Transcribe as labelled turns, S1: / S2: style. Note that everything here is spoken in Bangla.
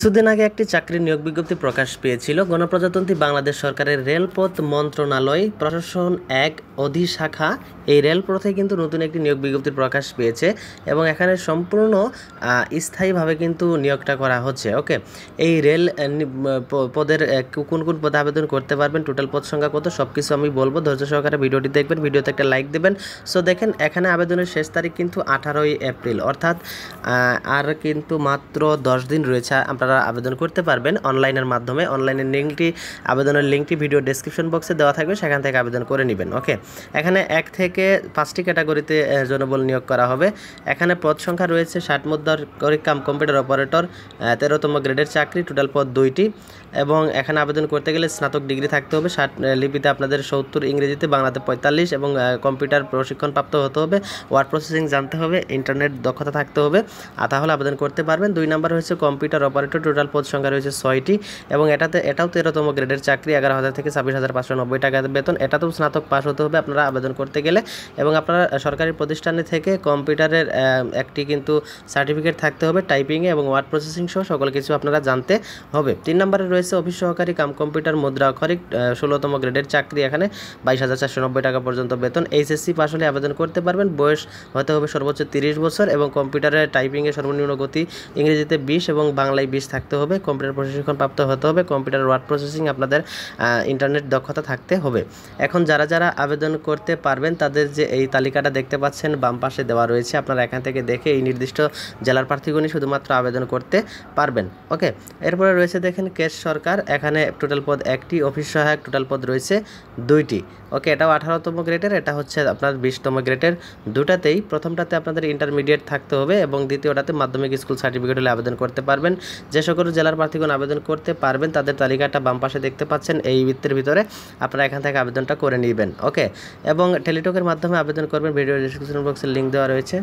S1: কিছুদিন আগে একটি চাকরি নিয়োগ বিজ্ঞপ্তি প্রকাশ পেয়েছিল গণপ্রজাতন্ত্রী বাংলাদেশ সরকারের রেলপথ মন্ত্রণালয় প্রশাসন এক অধিশাখা এই রেলপথে কিন্তু নতুন একটি নিয়োগ বিজ্ঞপ্তি প্রকাশ পেয়েছে এবং এখানে সম্পূর্ণ স্থায়ীভাবে কিন্তু নিয়োগটা করা হচ্ছে ওকে এই রেল পদের কোন কোন পদে আবেদন করতে পারবেন টোটাল পদ সংখ্যা কত সব কিছু আমি বলবো ধৈর্য সহকারে ভিডিওটি দেখবেন ভিডিওতে একটা লাইক দেবেন সো দেখেন এখানে আবেদনের শেষ তারিখ কিন্তু আঠারোই এপ্রিল অর্থাৎ আর কিন্তু মাত্র দশ দিন রয়েছে আমরা আপনারা আবেদন করতে পারবেন অনলাইনের মাধ্যমে অনলাইনের লিঙ্কটি আবেদনের লিঙ্কটি ভিডিও ডিসক্রিপশন বক্সে দেওয়া থাকবে সেখান থেকে আবেদন করে নেবেন ওকে এখানে এক থেকে পাঁচটি ক্যাটাগরিতে জনবল নিয়োগ করা হবে এখানে পদ সংখ্যা রয়েছে ষাট মুদ্রার কাম কম্পিউটার অপারেটর তেরোতম গ্রেডের চাকরি টোটাল পদ দুইটি এবং এখানে আবেদন করতে গেলে স্নাতক ডিগ্রি থাকতে হবে ষাট লিপিতে আপনাদের সত্তর ইংরেজিতে বাংলাতে পঁয়তাল্লিশ এবং কম্পিউটার প্রশিক্ষণ প্রাপ্ত হতে হবে ওয়ার্ড প্রসেসিং জানতে হবে ইন্টারনেট দক্ষতা থাকতে হবে আর তাহলে আবেদন করতে পারবেন দুই নাম্বার হচ্ছে কম্পিউটার অপারেটর টোটাল পদ সংখ্যা রয়েছে ছয়টি এবং এটাতে এটাও তেরোতম গ্রেডের চাকরি এগারো হাজার থেকে ছাব্বিশ হাজার পাঁচশো নব্বই টাকা বেতন এটাতেও স্নাতক পাস হতে হবে আপনারা আবেদন করতে গেলে এবং আপনারা সরকারি প্রতিষ্ঠানে থেকে কম্পিউটারের একটি কিন্তু সার্টিফিকেট থাকতে হবে টাইপিংয়ে এবং ওয়ার্ড প্রসেসিং সহ সকল কিছু আপনারা জানতে হবে তিন নম্বরে রয়েছে অফিস সহকারী কাম কম্পিউটার মুদ্রা অক্ষরিক ষোলোতম গ্রেডের চাকরি এখানে বাইশ হাজার চারশো নব্বই টাকা পর্যন্ত বেতন এইচএসসি পাস হলে আবেদন করতে পারবেন বয়স হতে হবে সর্বোচ্চ তিরিশ বছর এবং কম্পিউটারে টাইপিংয়ে সর্বনিম্ন গতি ইংরেজিতে বিশ এবং বাংলায় বিশ থাকতে হবে কম্পিউটার প্রশিক্ষণ প্রাপ্ত হতে হবে কম্পিউটার ওয়ার্ড প্রসেসিং আপনাদের ইন্টারনেট দক্ষতা থাকতে হবে এখন যারা যারা আবেদন করতে পারবেন তাদের যে এই তালিকাটা দেখতে পাচ্ছেন বাম পাশে দেওয়া রয়েছে আপনারা এখান থেকে দেখে এই নির্দিষ্ট জেলার প্রার্থীগুলি শুধুমাত্র আবেদন করতে পারবেন ওকে এরপরে রয়েছে দেখেন কেশ সরকার এখানে টোটাল পদ একটি অফিস সহায়ক টোটাল পদ রয়েছে দুইটি ওকে এটাও আঠারোতম গ্রেডের এটা হচ্ছে আপনার বিশতম গ্রেডের দুটাতেই প্রথমটাতে আপনাদের ইন্টারমিডিয়েট থাকতে হবে এবং দ্বিতীয়টাতে মাধ্যমিক স্কুল সার্টিফিকেট হলে আবেদন করতে পারবেন যে যে সকল জেলার প্রার্থীগণ আবেদন করতে পারবেন তাদের তালিকাটা বাম পাশে দেখতে পাচ্ছেন এই বৃত্তের ভিতরে আপনারা এখান থেকে আবেদনটা করে নেবেন ওকে এবং টেলিটকের মাধ্যমে আবেদন করবেন ভিডিও ডিসক্রিপশন বক্সের লিঙ্ক দেওয়া রয়েছে